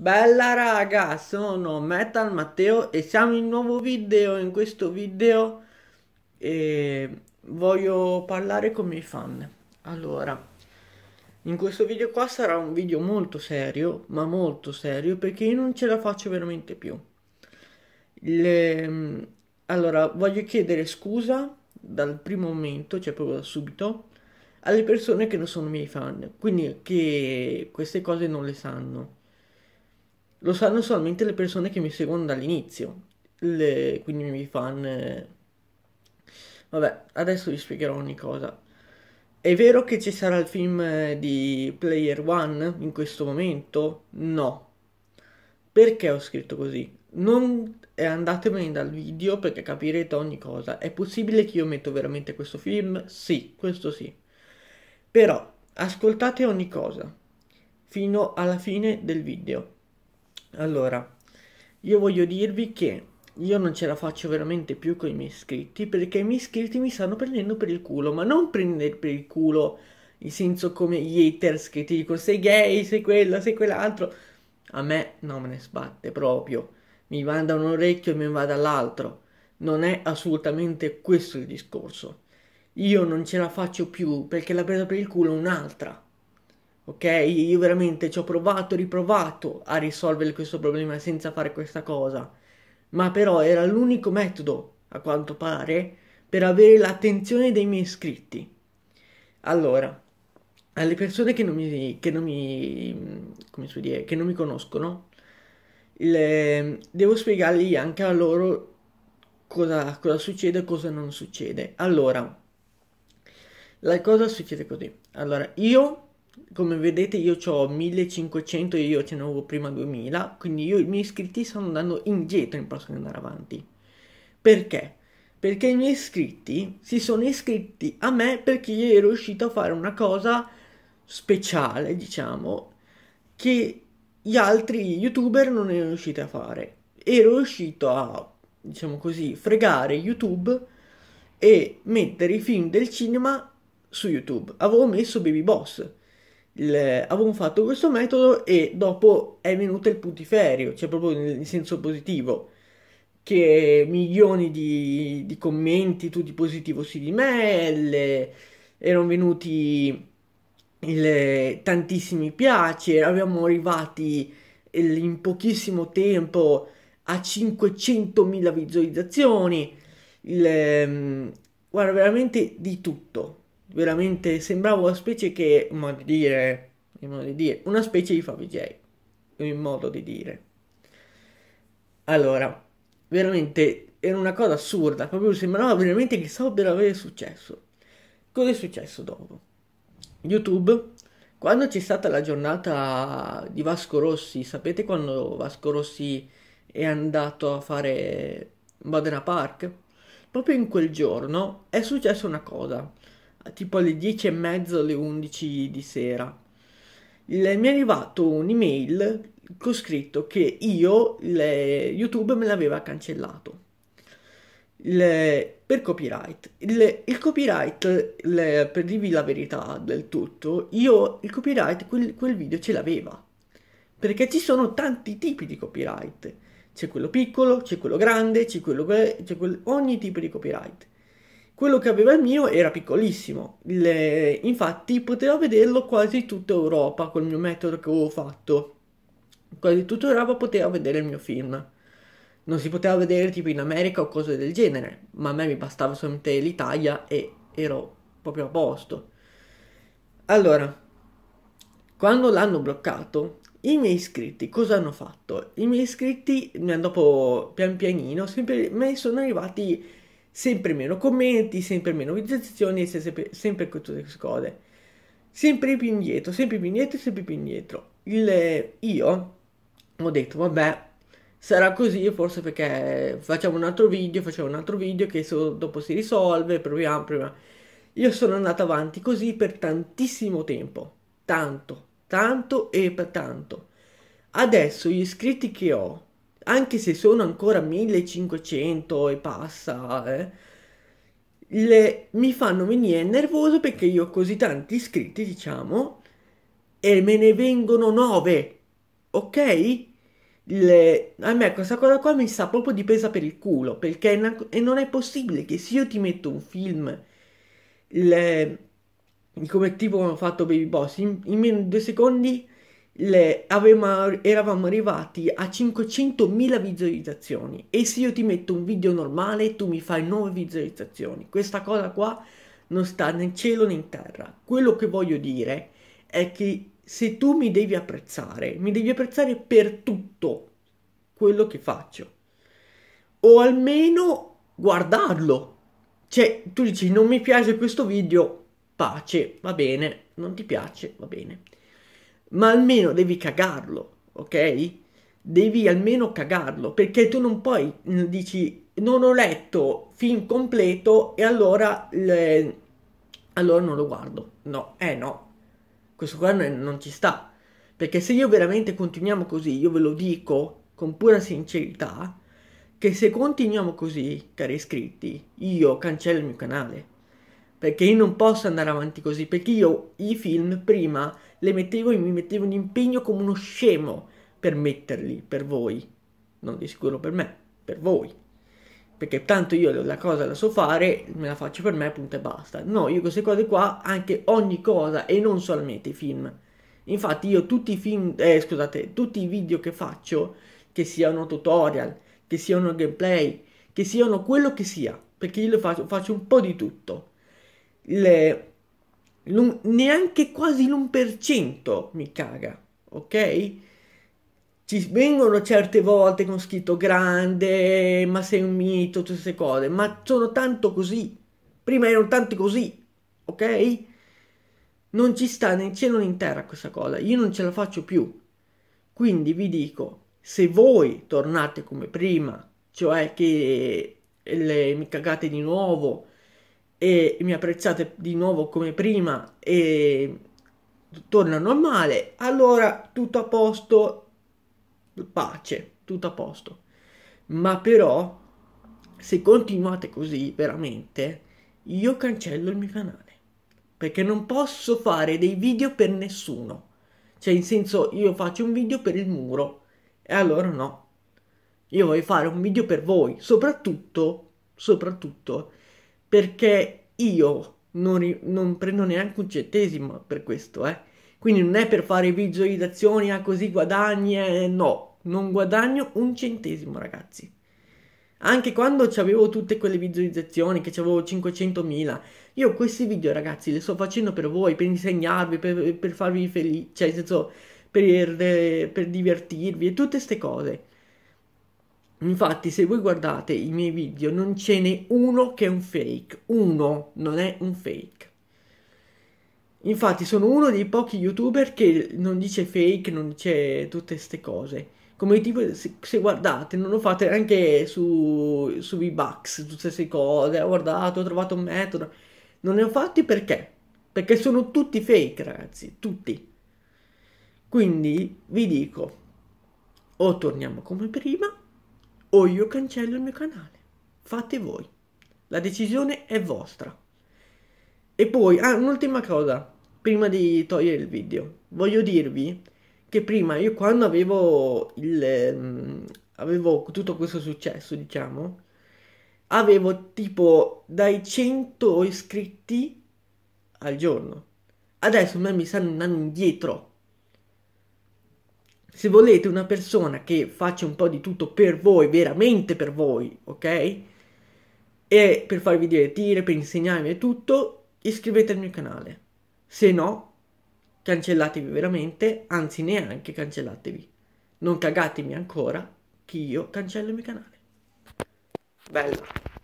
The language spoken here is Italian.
Bella raga, sono Metal Matteo e siamo in un nuovo video. In questo video eh, voglio parlare con i miei fan. Allora, in questo video qua sarà un video molto serio, ma molto serio, perché io non ce la faccio veramente più. Le... Allora, voglio chiedere scusa dal primo momento, cioè proprio da subito, alle persone che non sono miei fan, quindi che queste cose non le sanno lo sanno solamente le persone che mi seguono dall'inizio, le, quindi i miei fan... Eh... Vabbè, adesso vi spiegherò ogni cosa. È vero che ci sarà il film eh, di Player One in questo momento? No. Perché ho scritto così? Non eh, andatemene dal video perché capirete ogni cosa. È possibile che io metto veramente questo film? Sì, questo sì. Però ascoltate ogni cosa fino alla fine del video. Allora, io voglio dirvi che io non ce la faccio veramente più con i miei iscritti perché i miei iscritti mi stanno prendendo per il culo, ma non prendere per il culo in senso come gli haters che ti dicono sei gay, sei quella, sei quell'altro. A me non me ne sbatte proprio. Mi va da un orecchio e mi va dall'altro. Non è assolutamente questo il discorso. Io non ce la faccio più perché la presa per il culo un'altra. Ok, io veramente ci ho provato e riprovato a risolvere questo problema senza fare questa cosa, ma però era l'unico metodo, a quanto pare, per avere l'attenzione dei miei iscritti. Allora, alle persone che non mi, che non mi, dire, che non mi conoscono, le, devo spiegargli anche a loro cosa, cosa succede e cosa non succede. Allora, la cosa succede così. Allora, io come vedete io ho 1500 e io ce ne avevo prima 2000, quindi io i miei iscritti stanno andando indietro in prossimo di andare avanti. Perché? Perché i miei iscritti si sono iscritti a me perché io ero riuscito a fare una cosa speciale, diciamo, che gli altri youtuber non erano riusciti a fare. Ero riuscito a, diciamo così, fregare YouTube e mettere i film del cinema su YouTube. Avevo messo Baby Boss il, avevamo fatto questo metodo e dopo è venuto il putiferio, cioè proprio nel, in senso positivo, che milioni di, di, commenti, tutti positivo su di me, le, erano venuti il, tantissimi piace, eravamo arrivati in pochissimo tempo a 500.000 visualizzazioni, ehm, guarda veramente di tutto veramente sembrava una specie che, in modo di dire, in modo di dire una specie di Favij, in modo di dire. Allora, veramente era una cosa assurda, proprio sembrava veramente che stava per avere successo. Cosa è successo dopo? YouTube, quando c'è stata la giornata di Vasco Rossi, sapete quando Vasco Rossi è andato a fare Badena Park? Proprio in quel giorno è successa una cosa tipo alle 10 e mezzo, alle 11 di sera. Le, mi è arrivato un'email con scritto che io, le, YouTube me l'aveva cancellato. Le, per copyright. Il, il copyright, le, per dirvi la verità del tutto, io il copyright quel, quel, video ce l'aveva. Perché ci sono tanti tipi di copyright. C'è quello piccolo, c'è quello grande, c'è quello... C'è quel, ogni tipo di copyright. Quello che aveva il mio era piccolissimo, Le... infatti poteva vederlo quasi tutta Europa col mio metodo che avevo fatto. Quasi tutta Europa poteva vedere il mio film. Non si poteva vedere tipo in America o cose del genere, ma a me mi bastava solamente l'Italia e ero proprio a posto. Allora, quando l'hanno bloccato, i miei iscritti cosa hanno fatto? I miei iscritti, dopo pian pianino, sempre me sono arrivati sempre meno commenti, sempre meno visualizzazioni e sempre, sempre queste cose. Sempre più indietro, sempre più indietro, sempre più indietro. Il, io ho detto, vabbè, sarà così forse perché facciamo un altro video, facciamo un altro video che so, dopo si risolve, proviamo, proviamo. Io sono andato avanti così per tantissimo tempo, tanto, tanto e per tanto. Adesso gli iscritti che ho anche se sono ancora 1500 e passa, eh, le, mi fanno venire nervoso perché io ho così tanti iscritti, diciamo, e me ne vengono 9, ok? Le, a me questa cosa qua mi sta proprio di pesa per il culo, perché una, non è possibile che se io ti metto un film, le, come tipo ho fatto Baby Boss, in, in meno di due secondi le, avevamo, eravamo arrivati a 500.000 visualizzazioni e se io ti metto un video normale tu mi fai 9 visualizzazioni. Questa cosa qua non sta né in cielo né in terra. Quello che voglio dire è che se tu mi devi apprezzare, mi devi apprezzare per tutto quello che faccio. O almeno guardarlo. Cioè, tu dici non mi piace questo video, pace, va bene, non ti piace, va bene ma almeno devi cagarlo, ok? Devi almeno cagarlo, perché tu non puoi, mm, dici, non ho letto film completo e allora, le... allora non lo guardo. No, eh no, questo qua non ci sta. Perché se io veramente continuiamo così, io ve lo dico con pura sincerità, che se continuiamo così, cari iscritti, io cancello il mio canale. Perché io non posso andare avanti così, perché io i film prima le mettevo e mi mettevo in impegno come uno scemo per metterli per voi, non di sicuro per me, per voi. Perché tanto io la cosa la so fare, me la faccio per me, punto e basta. No, io queste cose qua, anche ogni cosa e non solamente i film. Infatti io tutti i film, eh, scusate, tutti i video che faccio, che siano tutorial, che siano gameplay, che siano quello che sia, perché io faccio, faccio un po' di tutto. Le, neanche quasi l'1% mi caga, ok? Ci vengono certe volte con scritto grande, ma sei un mito, tutte queste cose, ma sono tanto così. Prima erano tanti così, ok? Non ci sta né in cielo né in terra questa cosa, io non ce la faccio più. Quindi vi dico, se voi tornate come prima, cioè che le, mi cagate di nuovo, e mi apprezzate di nuovo come prima e torna normale, allora tutto a posto, pace, tutto a posto. Ma però, se continuate così, veramente, io cancello il mio canale. Perché non posso fare dei video per nessuno. Cioè, in senso, io faccio un video per il muro. E allora no. Io voglio fare un video per voi. Soprattutto, soprattutto, perché io non, non prendo neanche un centesimo per questo, eh. Quindi non è per fare visualizzazioni, ah così guadagni, eh, no, non guadagno un centesimo ragazzi. Anche quando avevo tutte quelle visualizzazioni, che avevo 500.000, io questi video ragazzi li sto facendo per voi, per insegnarvi, per, per farvi felici, cioè nel senso per, eh, per divertirvi e tutte queste cose. Infatti, se voi guardate i miei video, non ce n'è uno che è un fake. Uno non è un fake. Infatti, sono uno dei pochi youtuber che non dice fake, non dice tutte queste cose. Come tipo, se, guardate, non lo fate neanche su, su V-Bucks, tutte queste cose. Ho guardato, ho trovato un metodo. Non ne ho fatti perché? Perché sono tutti fake, ragazzi. Tutti. Quindi vi dico, o torniamo come prima o io cancello il mio canale. Fate voi. La decisione è vostra. E poi, ah, un'ultima cosa, prima di togliere il video. Voglio dirvi che prima io quando avevo il... Mm, avevo tutto questo successo, diciamo, avevo tipo dai 100 iscritti al giorno. Adesso me mi stanno andando indietro se volete una persona che faccia un po' di tutto per voi, veramente per voi, ok? E per farvi divertire, per insegnarvi tutto, iscrivetevi al mio canale. Se no, cancellatevi veramente, anzi neanche cancellatevi. Non cagatemi ancora che io cancello il mio canale. Bella.